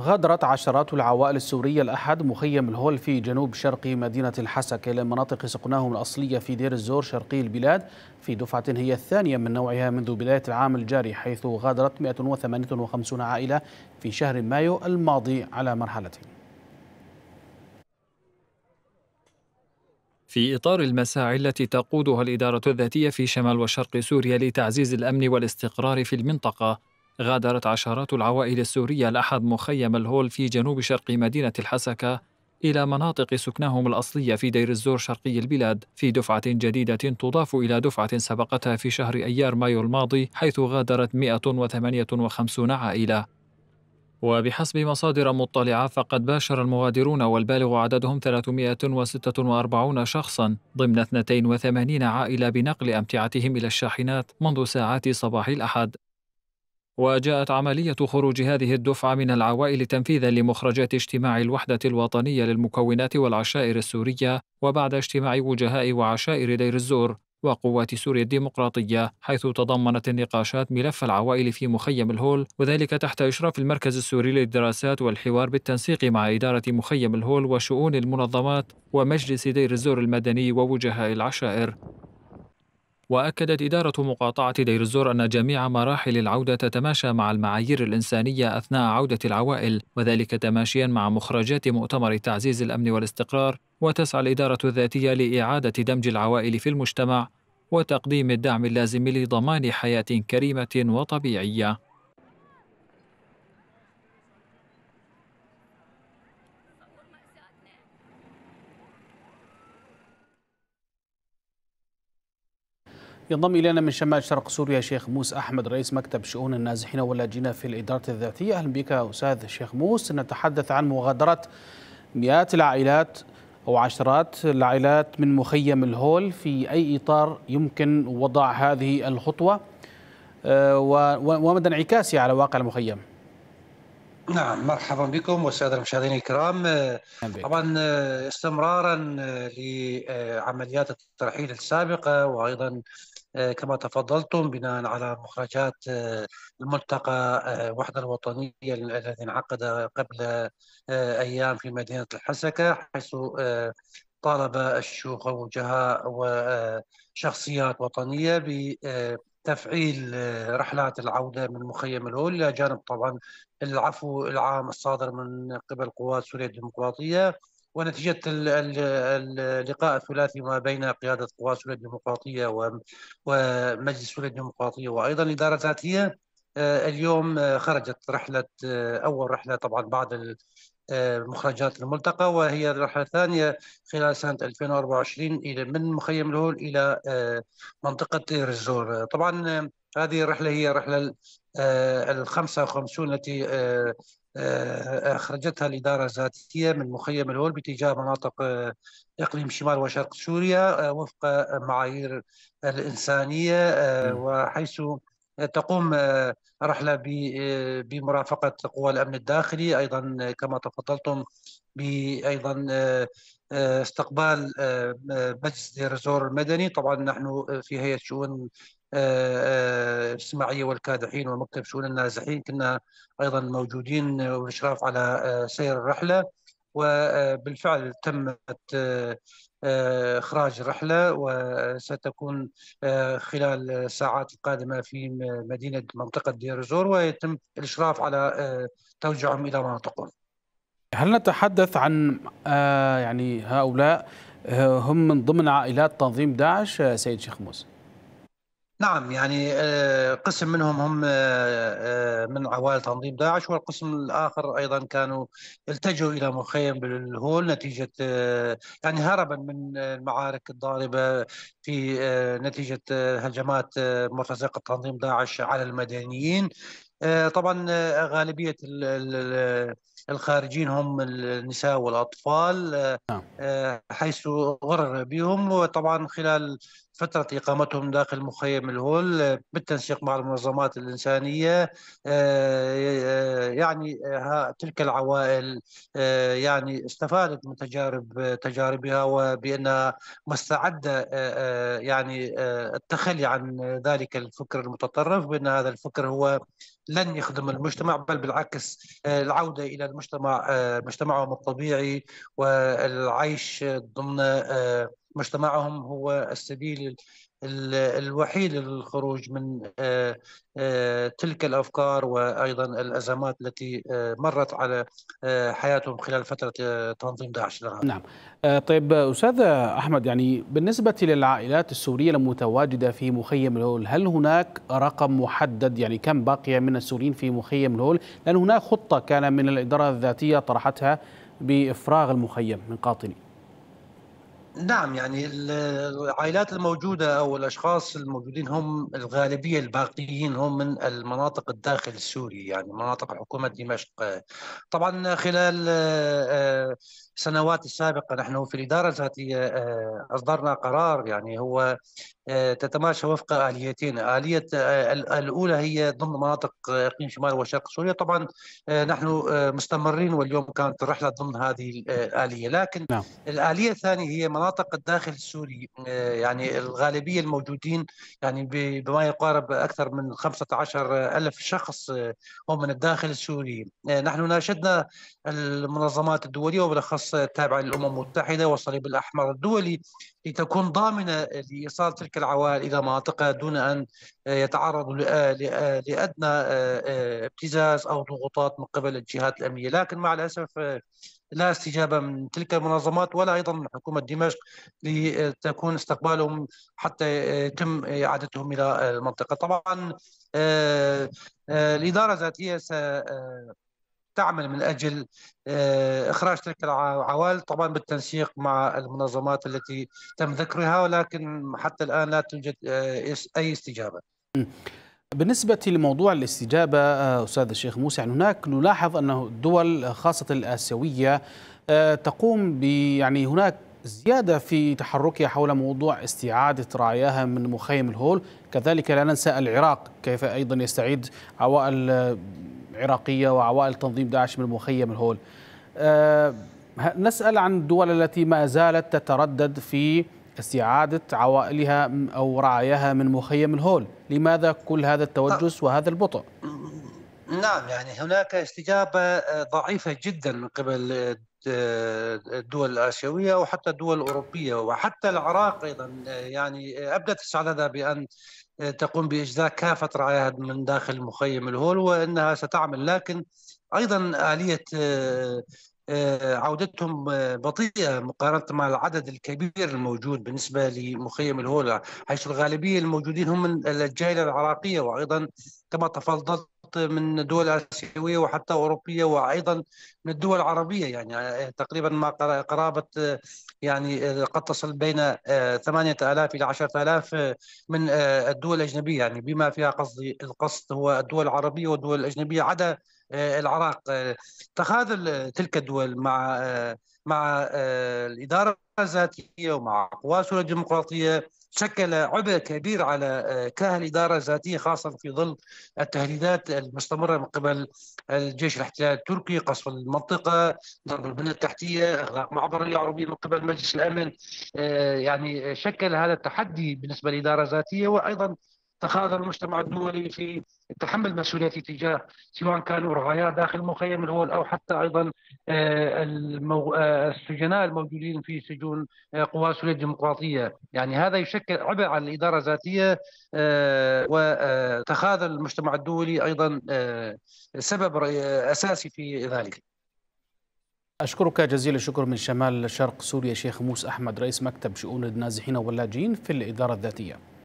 غادرت عشرات العوائل السورية الأحد مخيم الهول في جنوب شرق مدينة الحسكة إلى مناطق سقناهم الأصلية في دير الزور شرقي البلاد في دفعة هي الثانية من نوعها منذ بداية العام الجاري حيث غادرت 158 عائلة في شهر مايو الماضي على مرحلتين في إطار المساعي التي تقودها الإدارة الذاتية في شمال وشرق سوريا لتعزيز الأمن والاستقرار في المنطقة غادرت عشرات العوائل السورية الأحد مخيم الهول في جنوب شرق مدينة الحسكة إلى مناطق سكنهم الأصلية في دير الزور شرقي البلاد في دفعة جديدة تضاف إلى دفعة سبقتها في شهر أيار مايو الماضي حيث غادرت 158 عائلة وبحسب مصادر مطلعة فقد باشر المغادرون والبالغ عددهم 346 شخصا ضمن 82 عائلة بنقل أمتعتهم إلى الشاحنات منذ ساعات صباح الأحد وجاءت عملية خروج هذه الدفعة من العوائل تنفيذا لمخرجات اجتماع الوحدة الوطنية للمكونات والعشائر السورية وبعد اجتماع وجهاء وعشائر دير الزور وقوات سوريا الديمقراطية حيث تضمنت النقاشات ملف العوائل في مخيم الهول وذلك تحت إشراف المركز السوري للدراسات والحوار بالتنسيق مع إدارة مخيم الهول وشؤون المنظمات ومجلس دير الزور المدني ووجهاء العشائر وأكدت إدارة مقاطعة دير الزور أن جميع مراحل العودة تتماشى مع المعايير الإنسانية أثناء عودة العوائل وذلك تماشيا مع مخرجات مؤتمر تعزيز الأمن والاستقرار وتسعى الإدارة الذاتية لإعادة دمج العوائل في المجتمع وتقديم الدعم اللازم لضمان حياة كريمة وطبيعية ينضم الينا من شمال شرق سوريا شيخ موس احمد رئيس مكتب شؤون النازحين واللاجئين في الاداره الذاتيه اهلا بك استاذ شيخ موس نتحدث عن مغادره مئات العائلات او عشرات العائلات من مخيم الهول في اي اطار يمكن وضع هذه الخطوه آه، ومدى انعكاسها على واقع المخيم؟ نعم مرحبا بكم والسادة المشاهدين الكرام آه، طبعا آه، استمرارا آه، لعمليات الترحيل السابقة وأيضا كما تفضلتم بناء على مخرجات الملتقى الوحدة الوطنية الذي انعقد قبل أيام في مدينة الحسكة حيث طالب الشيوخ ووجهاء وشخصيات وطنية ب تفعيل آه، رحلات العوده من مخيم الهول الى جانب طبعا العفو العام الصادر من قبل قوات سوريا الديمقراطيه ونتيجة اللقاء الثلاثي ما بين قيادة قوات سوريا الديمقراطية ومجلس سوريا الديمقراطية وأيضا الإدارة الذاتية آه، اليوم آه، خرجت رحلة أول رحلة طبعا بعد آه، مخرجات الملتقى وهي الرحلة الثانية خلال سنة 2024 إلى من مخيم الهول إلى آه، منطقة رزور طبعا آه، هذه الرحلة هي الرحلة الخمسة وخمسون التي أخرجتها الإدارة الذاتية من مخيم الهول باتجاه مناطق إقليم شمال وشرق سوريا وفق معايير الإنسانية وحيث تقوم آه، رحلة آه، بمرافقة قوى الأمن الداخلي أيضا آه، كما تفضلتم بأيضا استقبال مجلس دير الزور المدني طبعا نحن في هيئة شؤون السماعية والكادحين ومكتب شؤون النازحين كنا أيضا موجودين والإشراف على سير الرحلة وبالفعل تمت آه، إخراج رحلة وستكون آه، خلال الساعات القادمة في مدينة منطقة دير الزور ويتم الإشراف على آه، توجههم إلى مناطقهم هل نتحدث عن يعني هؤلاء هم من ضمن عائلات تنظيم داعش سيد شيخ موسى؟ نعم يعني آه، قسم منهم هم آه، آه، من عوائل تنظيم داعش والقسم الاخر ايضا كانوا التجوا الى مخيم بالهول نتيجه يعني هربا من المعارك الضاربه في نتيجه هجمات مرتزقه تنظيم داعش على المدنيين طبعا غالبيه الخارجين هم النساء والأطفال نعم. آه، حيث غرر بهم وطبعا خلال فترة إقامتهم داخل مخيم الهول بالتنسيق مع المنظمات الإنسانية آه، آه، يعني تلك العوائل يعني استفادت من تجارب تجاربها وبأنها مستعدة يعني التخلي عن ذلك الفكر المتطرف بأن هذا الفكر هو لن يخدم المجتمع بل بالعكس العودة إلى المجتمع آه، مجتمعهم الطبيعي والعيش ضمن آه، مجتمعهم هو السبيل الوحيد للخروج من آه، آه، تلك الافكار وايضا الازمات التي آه، مرت على حياتهم خلال فتره تنظيم داعش نعم طيب استاذ احمد يعني بالنسبه للعائلات السوريه المتواجده في مخيم الهول هل هناك رقم محدد يعني كم باقي من السوريين في مخيم الهول لان هناك خطه كان من الاداره الذاتيه طرحتها بافراغ المخيم من قاطنين نعم يعني العائلات الموجودة أو الأشخاص الموجودين هم الغالبية الباقيين هم من المناطق الداخل السوري يعني مناطق حكومة دمشق طبعا خلال السنوات آه، آه، السابقة نحن في الإدارة الذاتية آه، أصدرنا قرار يعني هو تتماشى وفق اليتين، اليه آه، الاولى هي ضمن مناطق آه، اقليم شمال وشرق سوريا، طبعا آه، نحن مستمرين واليوم كانت الرحله ضمن هذه الاليه، لكن نعم. الاليه الثانيه هي مناطق الداخل السوري يعني الغالبيه الموجودين يعني بما يقارب اكثر من 15 الف شخص هم من الداخل السوري، نحن ناشدنا المنظمات الدوليه وبالاخص التابعه للامم المتحده والصليب الاحمر الدولي لتكون ضامنه لايصال تلك العوائل الى مناطقها دون ان آه، يتعرضوا لادنى آه، آه، ابتزاز او ضغوطات من قبل الجهات الامنيه، لكن مع الاسف لا استجابه من تلك المنظمات ولا ايضا من حكومه دمشق لتكون استقبالهم حتى يتم اعادتهم الى المنطقه. طبعا الاداره الذاتيه تعمل من اجل آه، اخراج تلك العوائل طبعا بالتنسيق مع المنظمات التي تم ذكرها ولكن حتى الان لا توجد آه، اي استجابه. بالنسبة لموضوع الاستجابة آه، أستاذ الشيخ موسى يعني هناك نلاحظ أنه الدول خاصة الآسيوية تقوم ب يعني هناك زيادة في تحركها حول موضوع استعادة رعاياها من مخيم الهول كذلك لا ننسى العراق كيف أيضا يستعيد عوائل العراقية وعوائل تنظيم داعش من المخيم الهول أه نسأل عن الدول التي ما زالت تتردد في استعادة عوائلها أو رعاياها من مخيم الهول لماذا كل هذا التوجس وهذا البطء؟ نعم يعني هناك استجابة آه، ضعيفة جدا من قبل آه، آه، الدول الآسيوية وحتى الدول الأوروبية وحتى العراق أيضا يعني أبدت استعدادها بأن تقوم باجزاء كافه رعاياها من داخل مخيم الهول وانها ستعمل لكن ايضا اليه آه، عودتهم بطيئه مقارنه مع العدد الكبير الموجود بالنسبه لمخيم الهول حيث الغالبيه الموجودين هم من الجاليه العراقيه وايضا كما تفضلت من دول آسيوية وحتى أوروبية وأيضا من الدول العربية يعني آه، تقريبا ما قرابة آه، يعني آه، قد تصل بين ثمانية آلاف إلى عشرة آلاف من الدول الأجنبية يعني بما فيها قصدي القصد هو الدول العربية والدول الأجنبية عدا آه، العراق آه، تخاذل تلك الدول مع آه، مع الاداره الذاتيه ومع قوى سوريا الديمقراطيه شكل عبء كبير على كاهل الاداره الذاتيه خاصه في ظل التهديدات المستمره من قبل الجيش الاحتلال التركي قصف المنطقه ضرب البنيه التحتيه اغلاق معبر العربي من قبل مجلس الامن يعني شكل هذا التحدي بالنسبه للاداره الذاتيه وايضا تخاذل المجتمع الدولي في تحمل مسؤوليات تجاه سواء كانوا رعايا داخل المخيم الاول او حتى ايضا آه، آه، السجناء الموجودين في سجون آه، قوى سوريا الديمقراطيه، يعني هذا يشكل عبء على الاداره الذاتيه وتخاذل المجتمع الدولي ايضا سبب اساسي في ذلك. أشكرك جزيل الشكر من شمال شرق سوريا شيخ موسى أحمد رئيس مكتب شؤون النازحين واللاجئين في الإدارة الذاتية